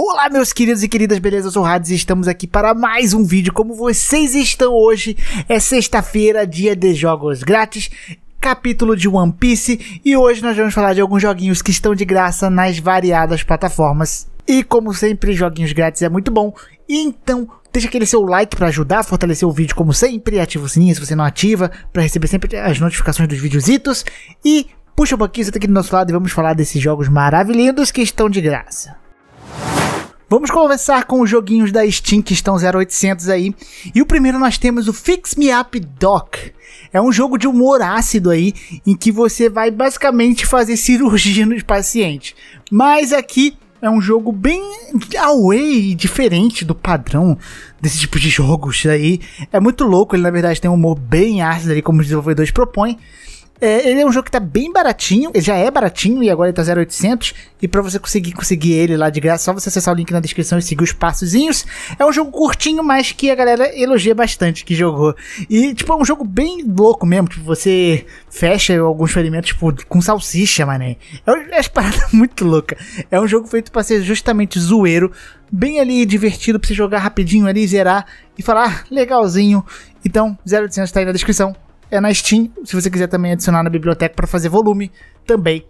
Olá, meus queridos e queridas, beleza? Eu sou o Hades e estamos aqui para mais um vídeo. Como vocês estão hoje, é sexta-feira, dia de jogos grátis, capítulo de One Piece, e hoje nós vamos falar de alguns joguinhos que estão de graça nas variadas plataformas. E como sempre, joguinhos grátis é muito bom, então deixa aquele seu like para ajudar a fortalecer o vídeo como sempre, ativa o sininho se você não ativa, para receber sempre as notificações dos videozitos, e puxa um pouquinho, tá aqui do nosso lado e vamos falar desses jogos maravilhosos que estão de graça. Vamos conversar com os joguinhos da Steam que estão 0800 aí. E o primeiro nós temos o Fix Me Up Doc. É um jogo de humor ácido aí, em que você vai basicamente fazer cirurgia nos pacientes. Mas aqui é um jogo bem away, diferente do padrão desse tipo de jogos aí. É muito louco, ele na verdade tem um humor bem ácido ali, como os desenvolvedores propõem. É, ele é um jogo que tá bem baratinho, ele já é baratinho e agora ele tá 0,800. E para você conseguir conseguir ele lá de graça, só você acessar o link na descrição e seguir os passozinhos. É um jogo curtinho, mas que a galera elogia bastante que jogou. E, tipo, é um jogo bem louco mesmo. Tipo, você fecha alguns ferimentos, tipo, com salsicha, mané. É, é uma é paradas muito louca. É um jogo feito para ser justamente zoeiro, bem ali divertido pra você jogar rapidinho ali, zerar e falar, ah, legalzinho. Então, 0800 tá aí na descrição é na Steam. Se você quiser também adicionar na biblioteca para fazer volume, também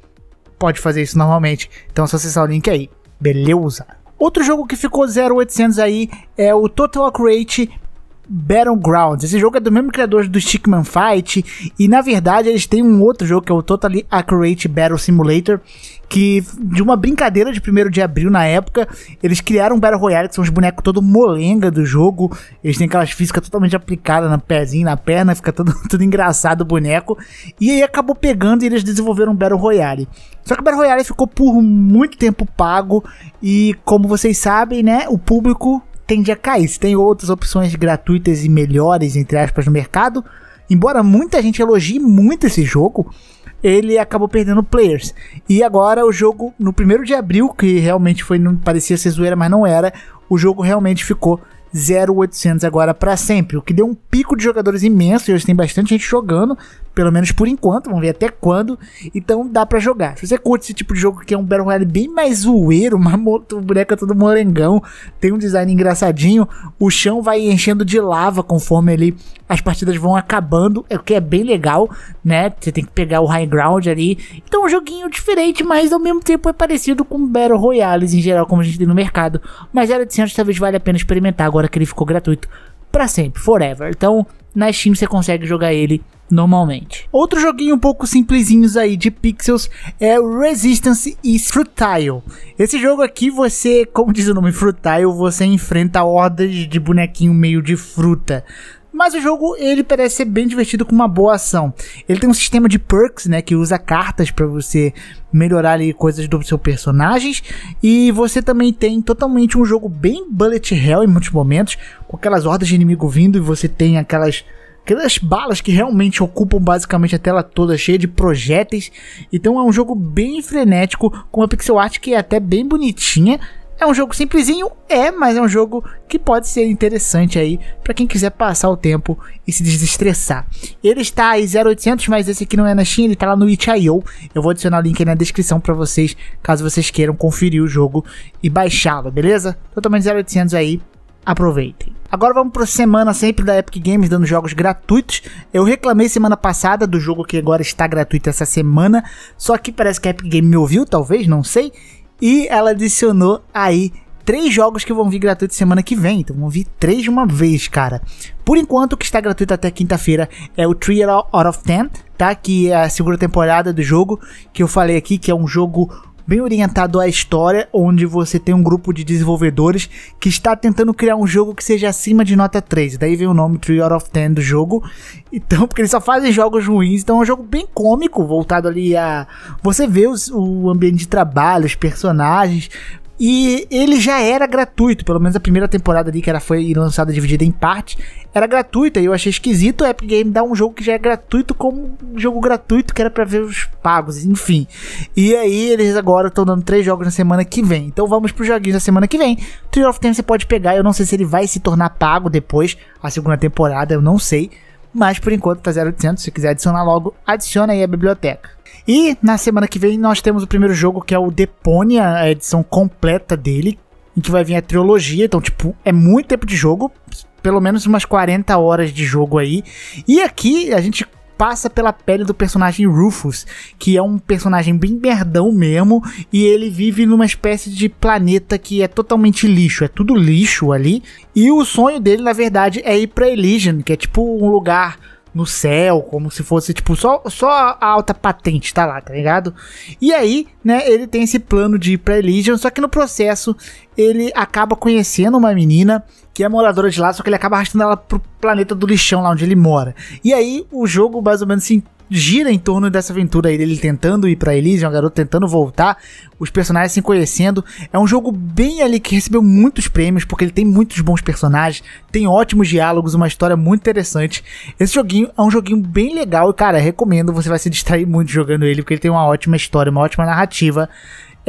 pode fazer isso normalmente. Então é só acessar o link aí, beleza? Outro jogo que ficou 0800 aí é o Total Create Battlegrounds. Esse jogo é do mesmo criador do Stickman Fight e na verdade eles têm um outro jogo que é o Totally Accurate Battle Simulator que de uma brincadeira de 1 de abril na época, eles criaram um Battle Royale que são os bonecos todo molenga do jogo, eles têm aquelas físicas totalmente aplicadas no pezinho, na perna, fica todo, todo engraçado o boneco e aí acabou pegando e eles desenvolveram um Battle Royale. Só que o Battle Royale ficou por muito tempo pago e como vocês sabem, né, o público tende a cair. Se tem outras opções gratuitas e melhores, entre aspas, no mercado, embora muita gente elogie muito esse jogo, ele acabou perdendo players. E agora o jogo, no primeiro de abril, que realmente foi, não parecia ser zoeira, mas não era, o jogo realmente ficou 0800 agora para sempre, o que deu um pico de jogadores imenso, e hoje tem bastante gente jogando, pelo menos por enquanto, vamos ver até quando. Então dá para jogar. Se você curte esse tipo de jogo que é um Battle Royale bem mais zoeiro, uma boneca todo morengão, tem um design engraçadinho, o chão vai enchendo de lava conforme ele as partidas vão acabando, é o que é bem legal, né? Você tem que pegar o high ground ali. Então é um joguinho diferente, mas ao mesmo tempo é parecido com Battle Royales em geral, como a gente tem no mercado. Mas era de 100 talvez valha a pena experimentar agora que ele ficou gratuito para sempre, forever. Então, na Steam você consegue jogar ele normalmente. Outro joguinho um pouco simplesinhos aí de pixels é Resistance is Fruitile. Esse jogo aqui você, como diz o nome Fruitile, você enfrenta hordas de bonequinho meio de fruta. Mas o jogo, ele parece ser bem divertido com uma boa ação. Ele tem um sistema de perks, né, que usa cartas para você melhorar ali coisas do seu personagens e você também tem totalmente um jogo bem bullet hell em muitos momentos, com aquelas hordas de inimigo vindo e você tem aquelas aquelas balas que realmente ocupam basicamente a tela toda cheia de projéteis. Então é um jogo bem frenético, com uma pixel art que é até bem bonitinha é um jogo simplesinho, é, mas é um jogo que pode ser interessante aí para quem quiser passar o tempo e se desestressar. Ele está aí 0800, mas esse aqui não é na China, ele está lá no itch.io. Eu vou adicionar o link aí na descrição para vocês, caso vocês queiram conferir o jogo e baixá-lo, beleza? Totalmente 0800 aí, aproveitem. Agora vamos para semana sempre da Epic Games dando jogos gratuitos. Eu reclamei semana passada do jogo que agora está gratuito essa semana, só que parece que a Epic Games me ouviu, talvez, não sei, e ela adicionou aí três jogos que vão vir gratuitos semana que vem. Então vão vir três de uma vez, cara. Por enquanto, o que está gratuito até quinta-feira é o Three Out of Ten, tá? Que é a segunda temporada do jogo que eu falei aqui, que é um jogo bem orientado à história, onde você tem um grupo de desenvolvedores que está tentando criar um jogo que seja acima de nota 3. Daí vem o nome 3 out of 10 do jogo. Então, porque eles só fazem jogos ruins, então é um jogo bem cômico, voltado ali a você vê os, o ambiente de trabalho, os personagens, e ele já era gratuito, pelo menos a primeira temporada ali que era foi lançada dividida em partes, era gratuita e eu achei esquisito o Epic Game dar um jogo que já é gratuito como um jogo gratuito que era para ver os pagos, enfim. E aí eles agora estão dando três jogos na semana que vem. Então vamos pros joguinhos da semana que vem. Tree of Time você pode pegar, eu não sei se ele vai se tornar pago depois a segunda temporada, eu não sei, mas por enquanto tá 0800, se quiser adicionar logo, adiciona aí a biblioteca. E na semana que vem nós temos o primeiro jogo que é o Deponia, a edição completa dele, em que vai vir a trilogia. Então, tipo, é muito tempo de jogo, pelo menos umas 40 horas de jogo aí. E aqui a gente passa pela pele do personagem Rufus, que é um personagem bem merdão mesmo, e ele vive numa espécie de planeta que é totalmente lixo, é tudo lixo ali. E o sonho dele, na verdade, é ir para Elysian, que é tipo um lugar no céu, como se fosse, tipo, só, só a alta patente tá lá, tá ligado? E aí, né, ele tem esse plano de ir pra Elysium, só que no processo ele acaba conhecendo uma menina que é moradora de lá, só que ele acaba arrastando ela pro planeta do lixão lá onde ele mora. E aí o jogo mais ou menos se gira em torno dessa aventura aí dele tentando ir para Elysium, é a garota tentando voltar, os personagens se conhecendo. É um jogo bem ali que recebeu muitos prêmios, porque ele tem muitos bons personagens, tem ótimos diálogos, uma história muito interessante. Esse joguinho é um joguinho bem legal e, cara, recomendo, você vai se distrair muito jogando ele, porque ele tem uma ótima história, uma ótima narrativa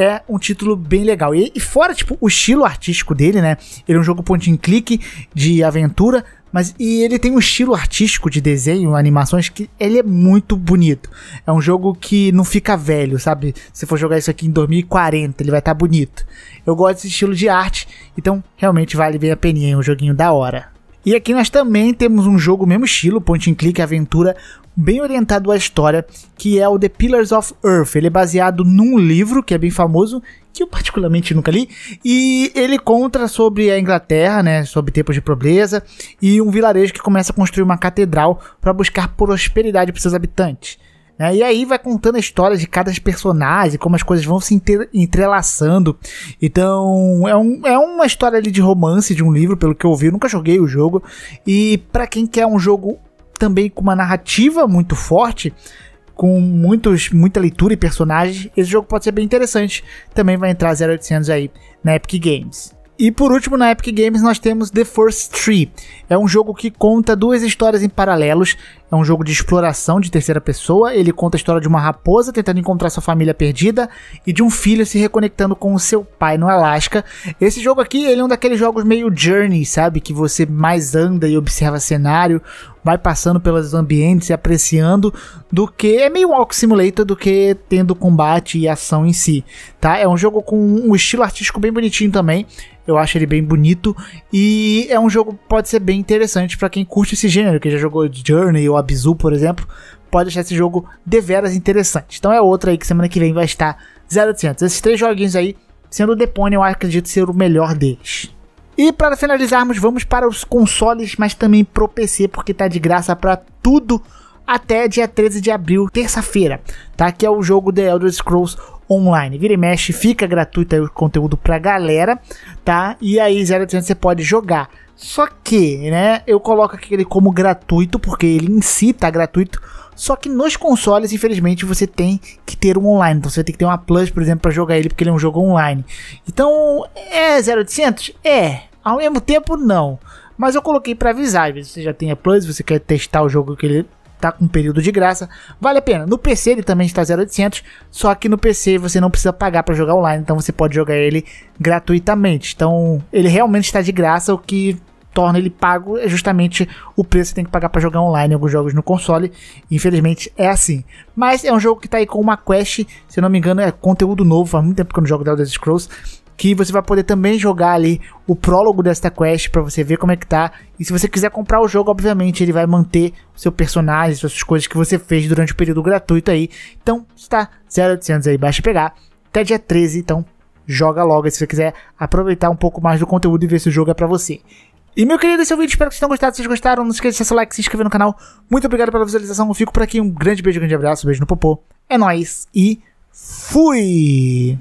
é um título bem legal. E, fora, tipo, o estilo artístico dele, né? Ele é um jogo point and click de aventura, mas e ele tem um estilo artístico de desenho, animações que ele é muito bonito. É um jogo que não fica velho, sabe? Se for jogar isso aqui em 2040, ele vai estar tá bonito. Eu gosto desse estilo de arte, então realmente vale bem a peninha, é um joguinho da hora. E aqui nós também temos um jogo mesmo estilo, point and click, aventura, bem orientado à história, que é o The Pillars of Earth. Ele é baseado num livro que é bem famoso, que eu particularmente nunca li, e ele conta sobre a Inglaterra, né, sobre tempos de pobreza, e um vilarejo que começa a construir uma catedral para buscar prosperidade para seus habitantes. Né? E aí vai contando a história de cada personagem, como as coisas vão se entrelaçando. Então, é, um, é uma história ali de romance, de um livro, pelo que eu ouvi, Eu nunca joguei o jogo. E para quem quer um jogo também com uma narrativa muito forte, com muitos, muita leitura e personagens, esse jogo pode ser bem interessante. Também vai entrar 0800 aí na Epic Games. E por último, na Epic Games nós temos The First Tree. É um jogo que conta duas histórias em paralelos é um jogo de exploração de terceira pessoa. Ele conta a história de uma raposa tentando encontrar sua família perdida e de um filho se reconectando com o seu pai no Alasca. Esse jogo aqui, ele é um daqueles jogos meio journey, sabe? Que você mais anda e observa cenário, vai passando pelos ambientes e apreciando, do que é meio walk simulator do que tendo combate e ação em si, tá? É um jogo com um estilo artístico bem bonitinho também. Eu acho ele bem bonito e é um jogo que pode ser bem interessante para quem curte esse gênero, que já jogou Journey ou Abzu, por exemplo, pode deixar esse jogo deveras interessante. Então é outra aí que semana que vem vai estar 0800. Esses três joguinhos aí, sendo o Pony, eu acredito ser o melhor deles. E para finalizarmos, vamos para os consoles, mas também pro PC, porque tá de graça para tudo até dia 13 de abril, terça-feira, tá? Que é o jogo The Elder Scrolls Online. Vira e mexe, fica gratuito aí o conteúdo pra galera, tá? E aí, 0800 você pode jogar só que, né, eu coloco aqui ele como gratuito, porque ele em si tá gratuito. Só que nos consoles, infelizmente, você tem que ter um online. Então você tem que ter uma Plus, por exemplo, para jogar ele, porque ele é um jogo online. Então, é 0800? É. Ao mesmo tempo, não. Mas eu coloquei para avisar. se você já tem a Plus, você quer testar o jogo que ele tá com um período de graça, vale a pena. No PC ele também está 0800, só que no PC você não precisa pagar para jogar online, então você pode jogar ele gratuitamente. Então, ele realmente está de graça, o que torna ele pago é justamente o preço que tem que pagar para jogar online alguns jogos no console. Infelizmente é assim. Mas é um jogo que tá aí com uma quest, se eu não me engano, é conteúdo novo, faz muito tempo que eu não jogo The Elder Scrolls, que você vai poder também jogar ali o prólogo desta quest para você ver como é que tá. E se você quiser comprar o jogo, obviamente ele vai manter o seu personagem, suas coisas que você fez durante o período gratuito aí. Então, está 0800 aí, basta pegar. Até dia 13, então joga logo se você quiser aproveitar um pouco mais do conteúdo e ver se o jogo é para você. E meu querido, esse é o vídeo. Espero que vocês tenham gostado. Se vocês gostaram, não se esqueça de deixar seu like, se inscrever no canal. Muito obrigado pela visualização. Eu fico por aqui. Um grande beijo, um grande abraço, um beijo no popô. É nóis e fui!